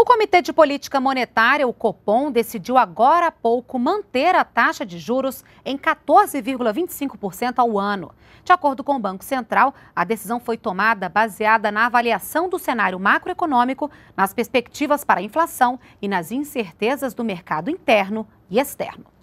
O Comitê de Política Monetária, o Copom, decidiu agora há pouco manter a taxa de juros em 14,25% ao ano. De acordo com o Banco Central, a decisão foi tomada baseada na avaliação do cenário macroeconômico, nas perspectivas para a inflação e nas incertezas do mercado interno e externo.